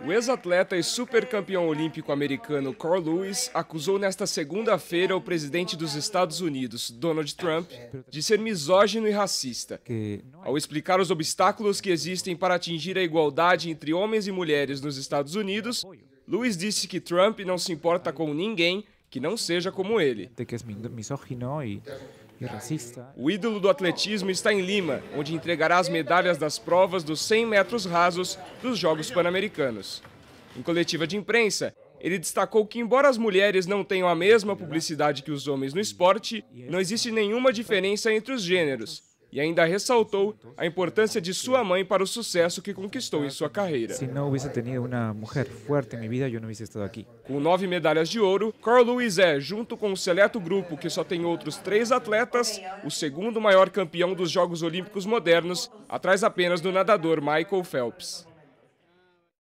O ex-atleta e supercampeão olímpico americano Carl Lewis acusou nesta segunda-feira o presidente dos Estados Unidos, Donald Trump, de ser misógino e racista. É Ao explicar os obstáculos que existem para atingir a igualdade entre homens e mulheres nos Estados Unidos, Lewis disse que Trump não se importa com ninguém que não seja como ele e racista. O ídolo do atletismo está em Lima, onde entregará as medalhas das provas dos 100 metros rasos dos Jogos Pan-Americanos. Em coletiva de imprensa, ele destacou que, embora as mulheres não tenham a mesma publicidade que os homens no esporte, não existe nenhuma diferença entre os gêneros e ainda ressaltou a importância de sua mãe para o sucesso que conquistou em sua carreira. Se não hubiese tenido uma mulher forte em minha vida, eu não hubiese estado aqui. Com nove medalhas de ouro, Carl Lewis é, junto com o um seleto grupo que só tem outros três atletas, o segundo maior campeão dos Jogos Olímpicos modernos, atrás apenas do nadador Michael Phelps.